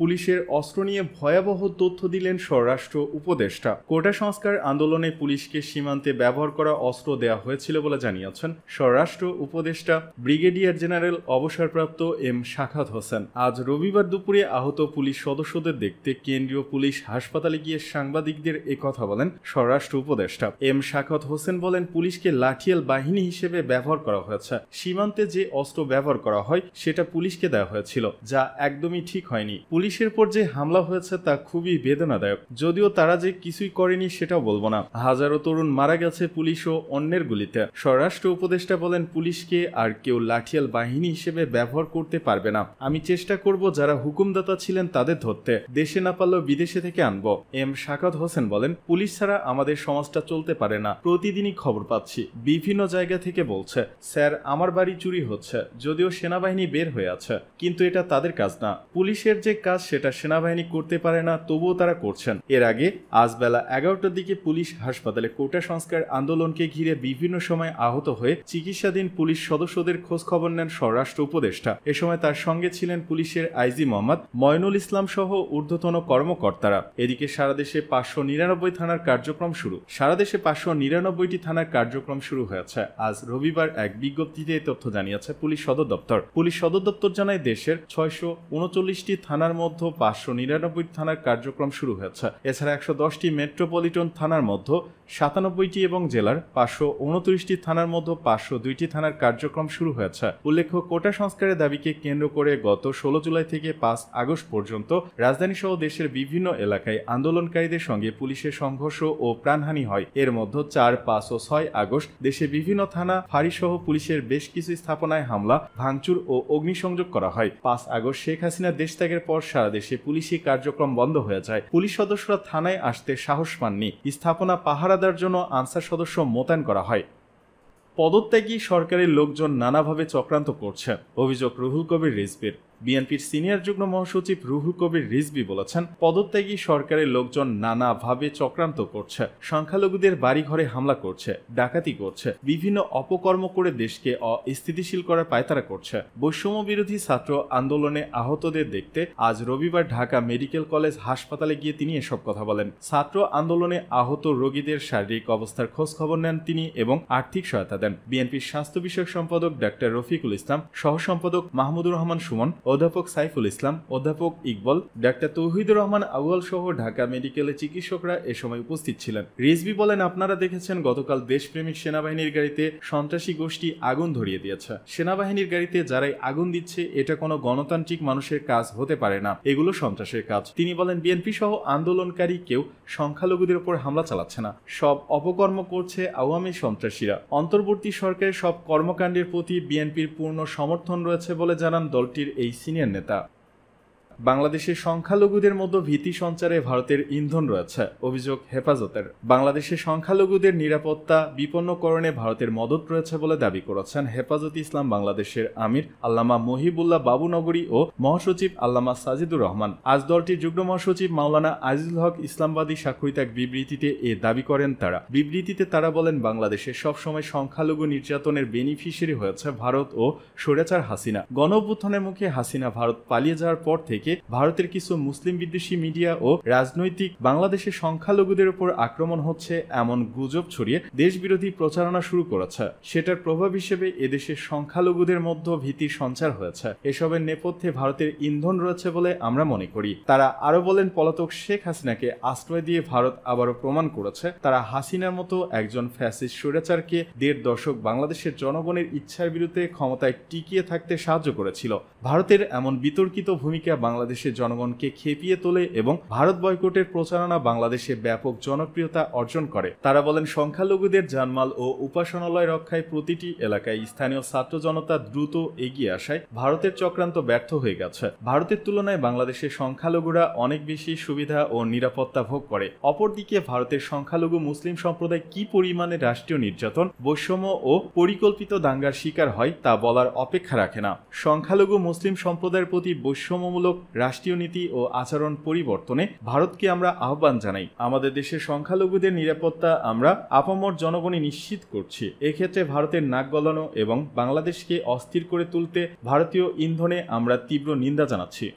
পুলিশের অস্ত্র নিয়ে ভয়াবহ তথ্য দিলেন স্বরাষ্ট্র উপদেষ্টা কোটা সংস্কার আন্দোলনে পুলিশকে সীমান্তে ব্যবহার করা অস্ত্র দেয়া হয়েছিল বলে জানিয়েছেন স্বরাষ্ট্র উপদেষ্টা ব্রিগেডিয়ার জেনারেল অবসরপ্রাপ্ত এম শাখাত হোসেন আজ রবিবার দুপুরে আহত পুলিশ সদস্যদের দেখতে কেন্দ্রীয় পুলিশ হাসপাতালে গিয়ে সাংবাদিকদের কথা বলেন স্বরাষ্ট্র উপদেষ্টা এম শাখাত হোসেন বলেন পুলিশকে লাঠিয়াল বাহিনী হিসেবে ব্যবহার করা হয়েছে সীমান্তে যে অস্ত্র ব্যবহার করা হয় সেটা পুলিশকে দেওয়া হয়েছিল যা একদমই ঠিক হয়নি পুলিশের পর যে হামলা হয়েছে তা খুবই বেদনাদায়ক যদিও তারা যে কিছুই করেনি সেটাও বলবো না হাজারো তরুণ মারা গেছে পুলিশ ও অন্যের গুলিতে স্বরাষ্ট্র উপদেষ্টা বলেন পুলিশকে আর কেউ লাঠিয়াল বাহিনী হিসেবে ব্যবহার করতে পারবে না আমি চেষ্টা করব যারা হুকুমদাতা ছিলেন তাদের ধরতে দেশে না পারলেও বিদেশে থেকে আনব এম শাকাত হোসেন বলেন পুলিশ ছাড়া আমাদের সমাজটা চলতে পারে না প্রতিদিনই খবর পাচ্ছি বিভিন্ন জায়গা থেকে বলছে স্যার আমার বাড়ি চুরি হচ্ছে যদিও সেনাবাহিনী বের হয়ে আছে কিন্তু এটা তাদের কাজ না পুলিশের যে কাজ সেটা সেনাবাহিনী করতে পারে না তবুও তারা করছেন এর আগে আজ বেলা এগারোটার দিকে পুলিশ হাসপাতালে কোটা সংস্কার আন্দোলনকে ঘিরে বিভিন্ন সময় আহত হয়ে চিকিৎসাধীন পুলিশ সদস্যদের খোঁজ খবর নেন স্বরাষ্ট্র উপদেষ্টা এ সময় তার সঙ্গে ছিলেন পুলিশের আইজি মোহাম্মদ ময়নুল ইসলাম সহ ঊর্ধ্বতন কর্মকর্তারা এদিকে সারা দেশে পাঁচশো নিরানব্বই থানার কার্যক্রম শুরু সারা দেশে পাঁচশো নিরানব্বইটি থানার কার্যক্রম শুরু হয়েছে আজ রবিবার এক বিজ্ঞপ্তিতে তথ্য জানিয়েছে পুলিশ সদর দপ্তর পুলিশ সদর দপ্তর জানায় দেশের ছয়শ উনচল্লিশটি থানা থানার মধ্যে পাঁচশো নিরানব্বই থানার কার্যক্রম শুরু হয়েছে এছাড়া একশো দশটি মেট্রোপলিটন থানার মধ্যে সাতানব্বইটি এবং জেলার পাঁচশো উনত্রিশটি থানার মধ্যে পাঁচশো দুইটি থানার কার্যক্রম শুরু হয়েছে উল্লেখ্য কোটা সংস্কারের দাবিকে কেন্দ্র করে গত ষোলো জুলাই থেকে পাঁচ আগস্ট পর্যন্ত রাজধানী সহ দেশের বিভিন্ন এলাকায় আন্দোলনকারীদের সঙ্গে পুলিশের সংঘর্ষ ও প্রাণহানি হয় এর মধ্যে চার পাঁচ ও ছয় আগস্ট দেশে বিভিন্ন থানা ফাঁড়িসহ পুলিশের বেশ কিছু স্থাপনায় হামলা ভাঙচুর ও অগ্নিসংযোগ করা হয় পাঁচ আগস্ট শেখ হাসিনা দেশ ত্যাগের পর সারা দেশে পুলিশি কার্যক্রম বন্ধ হয়ে যায় পুলিশ সদস্যরা থানায় আসতে সাহস পাননি স্থাপনা পাহারাদার জন্য আনসার সদস্য মোতায়েন করা হয় পদত্যাগী সরকারের লোকজন নানাভাবে চক্রান্ত করছে অভিযোগ রুহুল কবির রিজবির বিএনপির সিনিয়র যুগ্ম মহাসচিব রুহুল কবির রিজবি বলেছেন পদত্যাগী সরকারের লোকজন নানাভাবে চক্রান্ত করছে সংখ্যালঘুদের বাড়িঘরে হামলা করছে ডাকাতি করছে বিভিন্ন অপকর্ম করে দেশকে অস্থিতিশীল করার পায়তারা করছে বৈষম্য বিরোধী ছাত্র আন্দোলনে আহতদের দেখতে আজ রবিবার ঢাকা মেডিকেল কলেজ হাসপাতালে গিয়ে তিনি এসব কথা বলেন ছাত্র আন্দোলনে আহত রোগীদের শারীরিক অবস্থার খোঁজ খবর নেন তিনি এবং আর্থিক সহায়তা দেন বিএনপির স্বাস্থ্য বিষয়ক সম্পাদক ডাক্তার রফিকুল ইসলাম সহ সম্পাদক মাহমুদুর রহমান সুমন অধ্যাপক সাইফুল ইসলাম অধ্যাপক ইকবল ডাক্তার তৌহিদুর রহমান আউয়াল সহ ঢাকা মেডিকেলে চিকিৎসকরা এ সময় উপস্থিত ছিলেন রিজবি বলেন আপনারা দেখেছেন গতকাল দেশপ্রেমিক সেনাবাহিনীর গাড়িতে সন্ত্রাসী গোষ্ঠী আগুন ধরিয়ে দিয়েছে সেনাবাহিনীর গাড়িতে যারাই আগুন দিচ্ছে এটা কোনো গণতান্ত্রিক মানুষের কাজ হতে পারে না এগুলো সন্ত্রাসের কাজ তিনি বলেন বিএনপি সহ আন্দোলনকারী কেউ সংখ্যালঘুদের উপর হামলা চালাচ্ছে না সব অপকর্ম করছে আওয়ামী সন্ত্রাসীরা অন্তর্বর্তী সরকারের সব কর্মকাণ্ডের প্রতি বিএনপির পূর্ণ সমর্থন রয়েছে বলে জানান দলটির এই সিনিয়র নেতা বাংলাদেশের সংখ্যালঘুদের মধ্যে ভীতি সঞ্চারে ভারতের ইন্ধন রয়েছে অভিযোগ হেফাজতের বাংলাদেশের সংখ্যালঘুদের নিরাপত্তা বিপন্নকরণে ভারতের মদত রয়েছে বলে দাবি করেছেন হেফাজত ইসলাম বাংলাদেশের আমির আল্লামা মহিবুল্লাহ বাবুনগরী ও মহাসচিব আল্লামা সাজিদুর রহমান আজ দলটির যুগ্ম মহাসচিব মাওলানা আজিজুল হক ইসলামবাদী স্বাক্ষরিত এক বিবৃতিতে এ দাবি করেন তারা বিবৃতিতে তারা বলেন বাংলাদেশে সবসময় সংখ্যালঘু নির্যাতনের বেনিফিশিয়ারি হয়েছে ভারত ও সরেচার হাসিনা গণ মুখে হাসিনা ভারত পালিয়ে যাওয়ার পর থেকে থেকে ভারতের কিছু মুসলিম বিদ্বেষী মিডিয়া ও রাজনৈতিক বাংলাদেশের সংখ্যালঘুদের ওপর আক্রমণ হচ্ছে এমন গুজব ছড়িয়ে দেশবিরোধী প্রচারণা শুরু করেছে সেটার প্রভাব হিসেবে এদেশের সংখ্যালঘুদের মধ্যে ভীতির সঞ্চার হয়েছে এসবের নেপথ্যে ভারতের ইন্ধন রয়েছে বলে আমরা মনে করি তারা আরো বলেন পলাতক শেখ হাসিনাকে আশ্রয় দিয়ে ভারত আবারও প্রমাণ করেছে তারা হাসিনার মতো একজন ফ্যাসিস স্বৈরাচারকে দেড় দশক বাংলাদেশের জনগণের ইচ্ছার বিরুদ্ধে ক্ষমতায় টিকিয়ে থাকতে সাহায্য করেছিল ভারতের এমন বিতর্কিত ভূমিকা বাংলাদেশের জনগণকে খেপিয়ে তোলে এবং ভারত বয়কটের প্রচারণা বাংলাদেশে ব্যাপক জনপ্রিয়তা অর্জন করে তারা বলেন সংখ্যালঘুদের জানমাল ও উপাসনালয় রক্ষায় প্রতিটি এলাকায় স্থানীয় ছাত্র জনতা দ্রুত এগিয়ে আসায় ভারতের চক্রান্ত ব্যর্থ হয়ে গেছে ভারতের তুলনায় বাংলাদেশের সংখ্যালঘুরা অনেক বেশি সুবিধা ও নিরাপত্তা ভোগ করে অপরদিকে ভারতের সংখ্যালঘু মুসলিম সম্প্রদায় কি পরিমাণে রাষ্ট্রীয় নির্যাতন বৈষম্য ও পরিকল্পিত দাঙ্গার শিকার হয় তা বলার অপেক্ষা রাখে না সংখ্যালঘু মুসলিম সম্প্রদায়ের প্রতি বৈষম্যমূলক রাষ্ট্রীয় নীতি ও আচরণ পরিবর্তনে ভারতকে আমরা আহ্বান জানাই আমাদের দেশের সংখ্যালঘুদের নিরাপত্তা আমরা আপামর জনগণই নিশ্চিত করছি এক্ষেত্রে ভারতের নাক গলানো এবং বাংলাদেশকে অস্থির করে তুলতে ভারতীয় ইন্ধনে আমরা তীব্র নিন্দা জানাচ্ছি